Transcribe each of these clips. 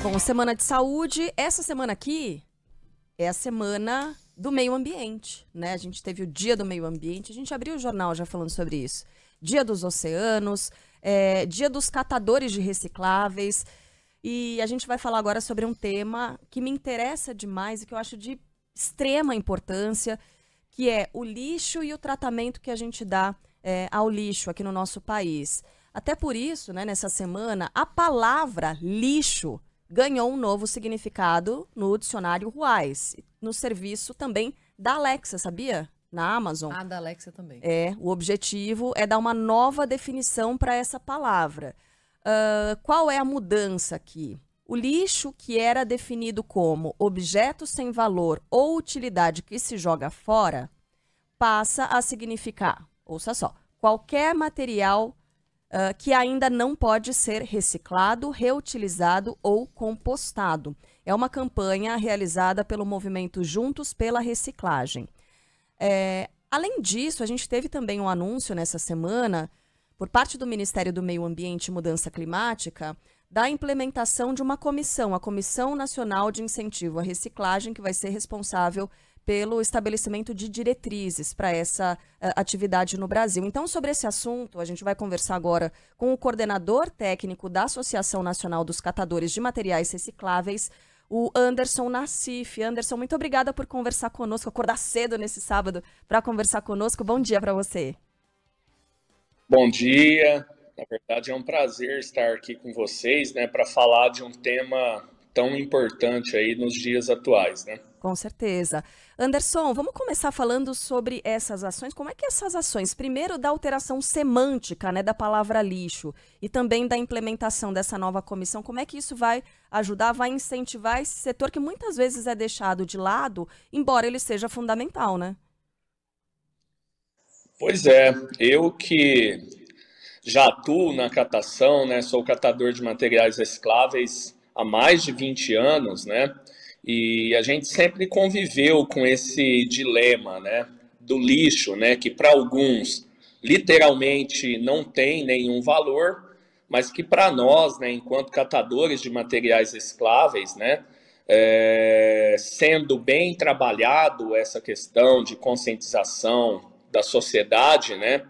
Bom, semana de saúde. Essa semana aqui é a semana do meio ambiente, né? A gente teve o dia do meio ambiente, a gente abriu o jornal já falando sobre isso. Dia dos oceanos, é, dia dos catadores de recicláveis. E a gente vai falar agora sobre um tema que me interessa demais e que eu acho de extrema importância, que é o lixo e o tratamento que a gente dá é, ao lixo aqui no nosso país. Até por isso, né, nessa semana, a palavra lixo ganhou um novo significado no dicionário Ruais, no serviço também da Alexa, sabia? Na Amazon. Ah, da Alexa também. É, o objetivo é dar uma nova definição para essa palavra. Uh, qual é a mudança aqui? O lixo que era definido como objeto sem valor ou utilidade que se joga fora passa a significar, ouça só, qualquer material uh, que ainda não pode ser reciclado, reutilizado ou compostado. É uma campanha realizada pelo movimento Juntos pela Reciclagem. É, além disso, a gente teve também um anúncio nessa semana, por parte do Ministério do Meio Ambiente e Mudança Climática, da implementação de uma comissão, a Comissão Nacional de Incentivo à Reciclagem, que vai ser responsável pelo estabelecimento de diretrizes para essa uh, atividade no Brasil. Então, sobre esse assunto, a gente vai conversar agora com o coordenador técnico da Associação Nacional dos Catadores de Materiais Recicláveis, o Anderson Nassif. Anderson, muito obrigada por conversar conosco, acordar cedo nesse sábado para conversar conosco. Bom dia para você. Bom dia. Na verdade, é um prazer estar aqui com vocês, né, para falar de um tema tão importante aí nos dias atuais, né? Com certeza. Anderson, vamos começar falando sobre essas ações. Como é que essas ações, primeiro da alteração semântica né, da palavra lixo e também da implementação dessa nova comissão, como é que isso vai ajudar, vai incentivar esse setor que muitas vezes é deixado de lado, embora ele seja fundamental, né? Pois é, eu que já atuo na catação, né, sou catador de materiais recicláveis há mais de 20 anos, né? E a gente sempre conviveu com esse dilema, né, do lixo, né, que para alguns literalmente não tem nenhum valor, mas que para nós, né, enquanto catadores de materiais escláveis, né, é, sendo bem trabalhado essa questão de conscientização da sociedade, né,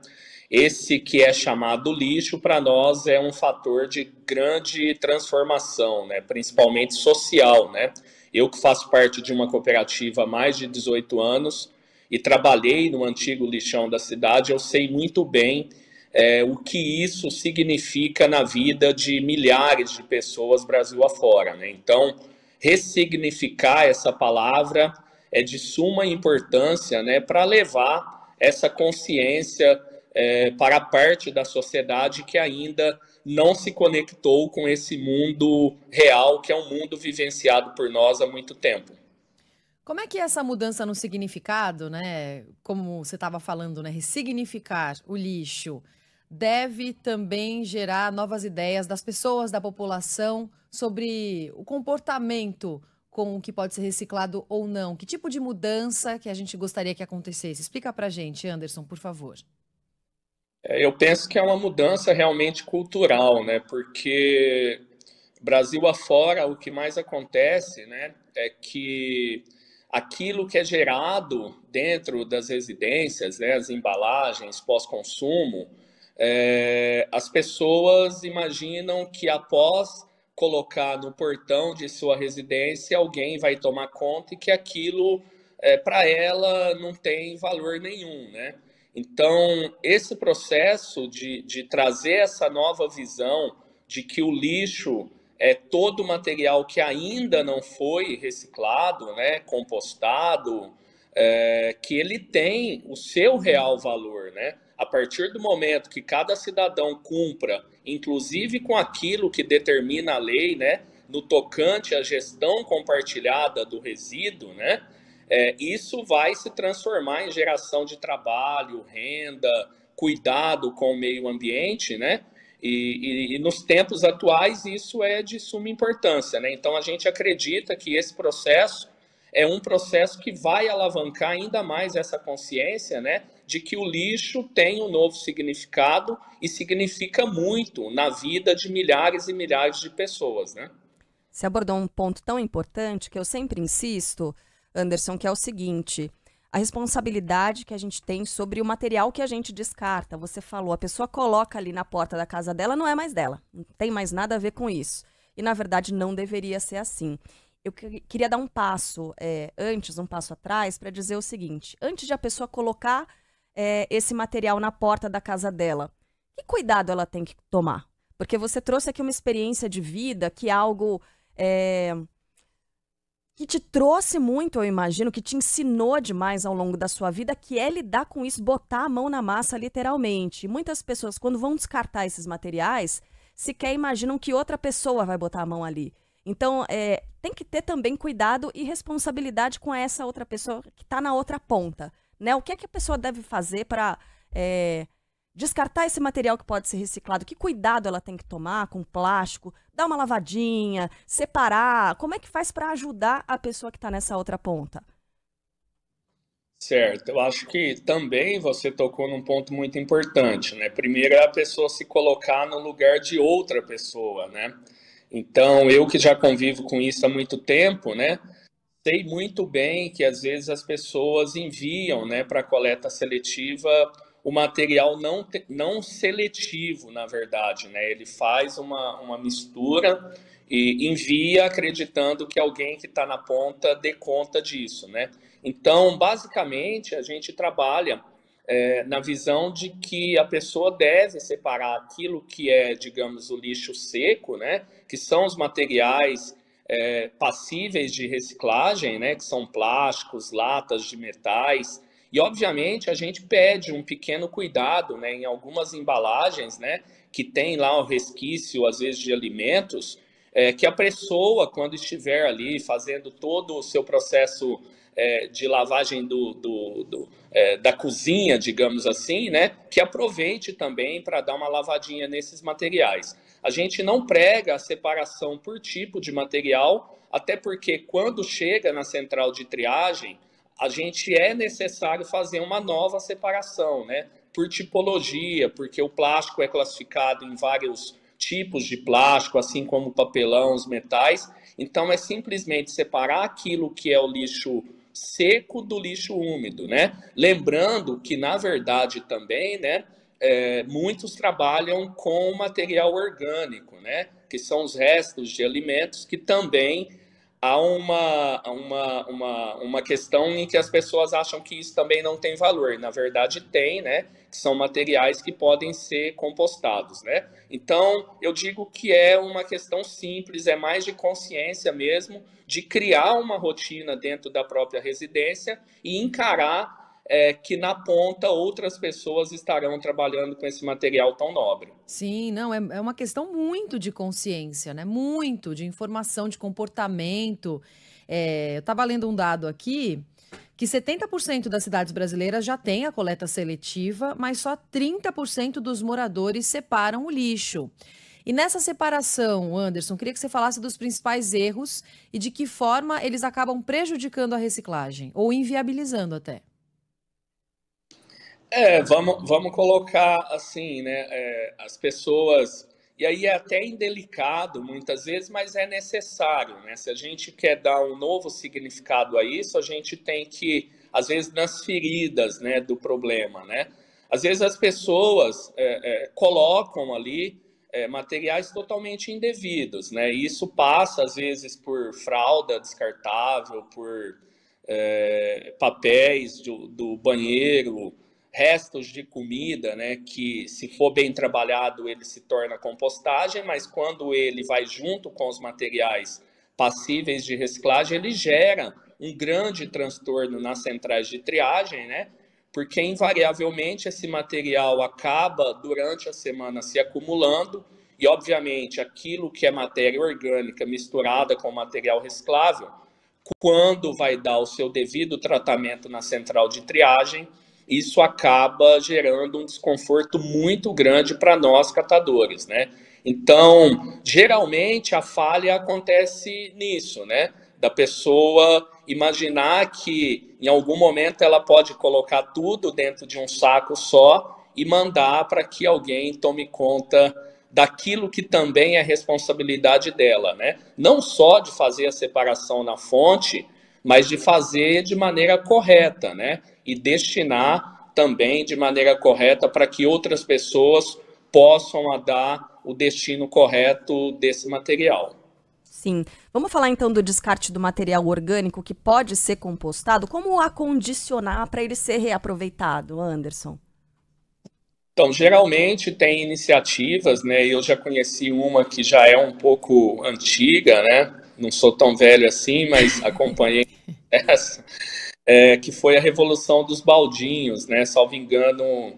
esse que é chamado lixo para nós é um fator de grande transformação, né, principalmente social, né eu que faço parte de uma cooperativa há mais de 18 anos e trabalhei no antigo lixão da cidade, eu sei muito bem é, o que isso significa na vida de milhares de pessoas Brasil afora. Né? Então, ressignificar essa palavra é de suma importância né, para levar essa consciência é, para a parte da sociedade que ainda não se conectou com esse mundo real, que é um mundo vivenciado por nós há muito tempo. Como é que é essa mudança no significado, né? Como você estava falando, né? Ressignificar o lixo deve também gerar novas ideias das pessoas, da população, sobre o comportamento com o que pode ser reciclado ou não. Que tipo de mudança que a gente gostaria que acontecesse? Explica para gente, Anderson, por favor. É, eu penso que é uma mudança realmente cultural, né? Porque Brasil afora, o que mais acontece né, é que aquilo que é gerado dentro das residências, né, as embalagens pós-consumo, é, as pessoas imaginam que após colocar no portão de sua residência, alguém vai tomar conta e que aquilo, é, para ela, não tem valor nenhum, né? Então, esse processo de, de trazer essa nova visão de que o lixo é todo material que ainda não foi reciclado, né, compostado, é, que ele tem o seu real valor, né? A partir do momento que cada cidadão cumpra, inclusive com aquilo que determina a lei, né, no tocante à gestão compartilhada do resíduo, né, é, isso vai se transformar em geração de trabalho, renda, cuidado com o meio ambiente, né? E, e, e, nos tempos atuais isso é de suma importância, né? Então a gente acredita que esse processo é um processo que vai alavancar ainda mais essa consciência, né? De que o lixo tem um novo significado e significa muito na vida de milhares e milhares de pessoas, né? Você abordou um ponto tão importante que eu sempre insisto Anderson, que é o seguinte: a responsabilidade que a gente tem sobre o material que a gente descarta. Você falou, a pessoa coloca ali na porta da casa dela, não é mais dela. Não tem mais nada a ver com isso. E, na verdade, não deveria ser assim. Eu que queria dar um passo é, antes, um passo atrás, para dizer o seguinte: antes de a pessoa colocar é, esse material na porta da casa dela, que cuidado ela tem que tomar? Porque você trouxe aqui uma experiência de vida que é algo. É, que te trouxe muito, eu imagino, que te ensinou demais ao longo da sua vida, que é lidar com isso, botar a mão na massa, literalmente. E muitas pessoas, quando vão descartar esses materiais, sequer imaginam que outra pessoa vai botar a mão ali. Então, é, tem que ter também cuidado e responsabilidade com essa outra pessoa que está na outra ponta. Né? O que é que a pessoa deve fazer para é, descartar esse material que pode ser reciclado, que cuidado ela tem que tomar com plástico, dar uma lavadinha, separar, como é que faz para ajudar a pessoa que está nessa outra ponta? Certo, eu acho que também você tocou num ponto muito importante, né? Primeiro é a pessoa se colocar no lugar de outra pessoa, né? Então, eu que já convivo com isso há muito tempo, né? Sei muito bem que às vezes as pessoas enviam, né, para coleta seletiva o material não, não seletivo, na verdade, né? Ele faz uma, uma mistura e envia acreditando que alguém que está na ponta dê conta disso, né? Então, basicamente, a gente trabalha é, na visão de que a pessoa deve separar aquilo que é, digamos, o lixo seco, né? Que são os materiais é, passíveis de reciclagem, né? Que são plásticos, latas de metais, e, obviamente, a gente pede um pequeno cuidado né, em algumas embalagens, né, que tem lá um resquício, às vezes, de alimentos, é, que a pessoa, quando estiver ali fazendo todo o seu processo é, de lavagem do, do, do é, da cozinha, digamos assim, né, que aproveite também para dar uma lavadinha nesses materiais. A gente não prega a separação por tipo de material, até porque quando chega na central de triagem, a gente é necessário fazer uma nova separação, né? Por tipologia, porque o plástico é classificado em vários tipos de plástico, assim como papelão, os metais. Então, é simplesmente separar aquilo que é o lixo seco do lixo úmido, né? Lembrando que, na verdade, também, né? É, muitos trabalham com material orgânico, né? Que são os restos de alimentos que também há uma, uma, uma, uma questão em que as pessoas acham que isso também não tem valor. Na verdade, tem, né? São materiais que podem ser compostados, né? Então, eu digo que é uma questão simples, é mais de consciência mesmo, de criar uma rotina dentro da própria residência e encarar é, que na ponta outras pessoas estarão trabalhando com esse material tão nobre. Sim, não, é, é uma questão muito de consciência, né? Muito de informação, de comportamento. É, eu estava lendo um dado aqui que 70% das cidades brasileiras já tem a coleta seletiva, mas só 30% dos moradores separam o lixo. E nessa separação, Anderson, queria que você falasse dos principais erros e de que forma eles acabam prejudicando a reciclagem ou inviabilizando até. É, vamos, vamos colocar assim, né? É, as pessoas. E aí é até indelicado muitas vezes, mas é necessário, né? Se a gente quer dar um novo significado a isso, a gente tem que, às vezes, nas feridas né, do problema, né? Às vezes as pessoas é, é, colocam ali é, materiais totalmente indevidos, né? E isso passa, às vezes, por fralda descartável, por é, papéis do, do banheiro restos de comida, né, que se for bem trabalhado ele se torna compostagem, mas quando ele vai junto com os materiais passíveis de reciclagem, ele gera um grande transtorno nas centrais de triagem, né? Porque invariavelmente esse material acaba durante a semana se acumulando e obviamente aquilo que é matéria orgânica misturada com material reciclável, quando vai dar o seu devido tratamento na central de triagem, isso acaba gerando um desconforto muito grande para nós catadores, né? Então, geralmente a falha acontece nisso, né? Da pessoa imaginar que em algum momento ela pode colocar tudo dentro de um saco só e mandar para que alguém tome conta daquilo que também é responsabilidade dela, né? Não só de fazer a separação na fonte, mas de fazer de maneira correta, né? e destinar também de maneira correta para que outras pessoas possam dar o destino correto desse material. Sim. Vamos falar então do descarte do material orgânico que pode ser compostado. Como acondicionar para ele ser reaproveitado, Anderson? Então, geralmente tem iniciativas, né? Eu já conheci uma que já é um pouco antiga, né? Não sou tão velho assim, mas acompanhei essa é, que foi a Revolução dos Baldinhos, né? Salvo engano,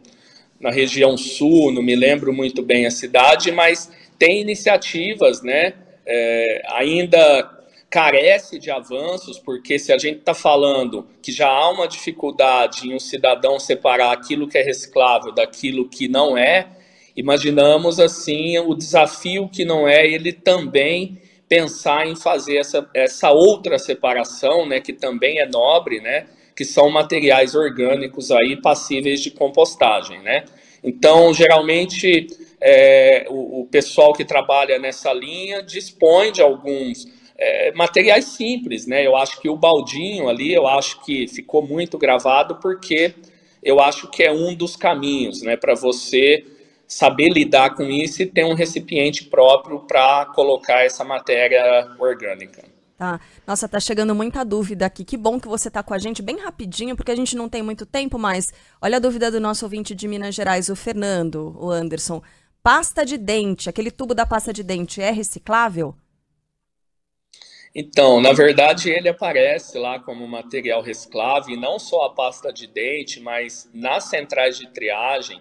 na região sul, não me lembro muito bem a cidade, mas tem iniciativas, né? É, ainda carece de avanços, porque se a gente está falando que já há uma dificuldade em um cidadão separar aquilo que é reciclável daquilo que não é, imaginamos assim o desafio que não é, ele também pensar em fazer essa, essa outra separação, né, que também é nobre, né, que são materiais orgânicos aí passíveis de compostagem, né. Então, geralmente, é, o, o, pessoal que trabalha nessa linha dispõe de alguns é, materiais simples, né, eu acho que o baldinho ali, eu acho que ficou muito gravado porque eu acho que é um dos caminhos, né, para você saber lidar com isso e ter um recipiente próprio para colocar essa matéria orgânica. Tá. Nossa, tá chegando muita dúvida aqui. Que bom que você tá com a gente bem rapidinho, porque a gente não tem muito tempo, mas olha a dúvida do nosso ouvinte de Minas Gerais, o Fernando, o Anderson. Pasta de dente, aquele tubo da pasta de dente é reciclável? Então, na verdade, ele aparece lá como material reciclável, e não só a pasta de dente, mas nas centrais de triagem,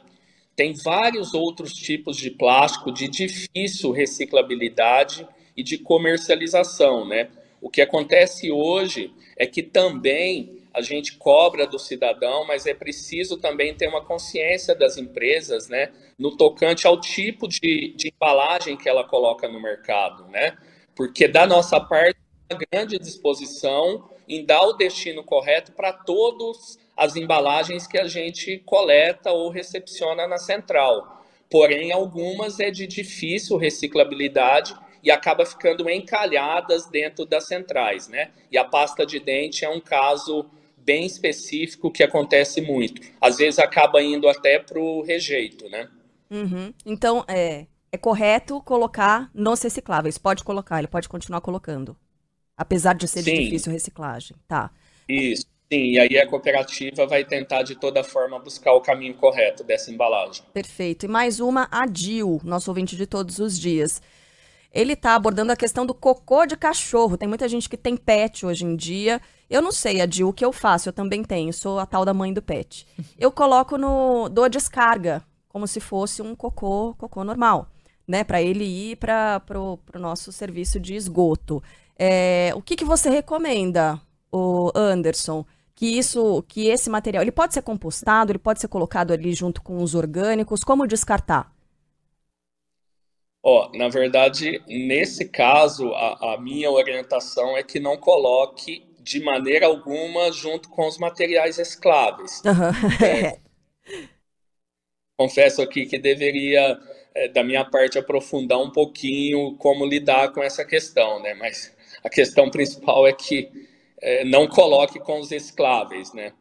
tem vários outros tipos de plástico de difícil reciclabilidade e de comercialização, né? O que acontece hoje é que também a gente cobra do cidadão, mas é preciso também ter uma consciência das empresas, né, no tocante ao tipo de, de embalagem que ela coloca no mercado, né? Porque da nossa parte, é uma grande disposição em dar o destino correto para todos as embalagens que a gente coleta ou recepciona na central. Porém, algumas é de difícil reciclabilidade e acaba ficando encalhadas dentro das centrais, né? E a pasta de dente é um caso bem específico que acontece muito. Às vezes acaba indo até para o rejeito, né? Uhum. Então, é, é correto colocar nos recicláveis. Pode colocar, ele pode continuar colocando. Apesar de ser Sim. de difícil reciclagem, tá? Isso. Sim, e aí a cooperativa vai tentar de toda forma buscar o caminho correto dessa embalagem. Perfeito. E mais uma, a Dil, nosso ouvinte de todos os dias. Ele está abordando a questão do cocô de cachorro. Tem muita gente que tem pet hoje em dia. Eu não sei, Adil, o que eu faço? Eu também tenho, sou a tal da mãe do pet. Eu coloco no. dou a descarga, como se fosse um cocô, cocô normal, né? Para ele ir para o nosso serviço de esgoto. É, o que, que você recomenda, o Anderson? que isso, que esse material, ele pode ser compostado, ele pode ser colocado ali junto com os orgânicos, como descartar? Ó, oh, na verdade, nesse caso, a, a minha orientação é que não coloque de maneira alguma junto com os materiais escláveis. Uhum. É, confesso aqui que deveria, é, da minha parte, aprofundar um pouquinho como lidar com essa questão, né? Mas a questão principal é que é, não coloque com os escláveis, né?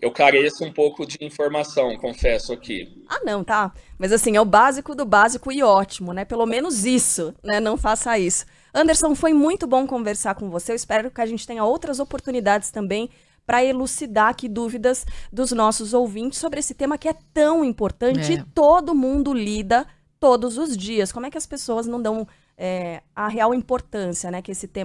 Eu careço um pouco de informação, confesso aqui. Ah, não, tá. Mas assim, é o básico do básico e ótimo, né? Pelo menos isso, né? Não faça isso. Anderson, foi muito bom conversar com você. Eu espero que a gente tenha outras oportunidades também para elucidar aqui dúvidas dos nossos ouvintes sobre esse tema que é tão importante é. e todo mundo lida todos os dias. Como é que as pessoas não dão é, a real importância né, que esse tema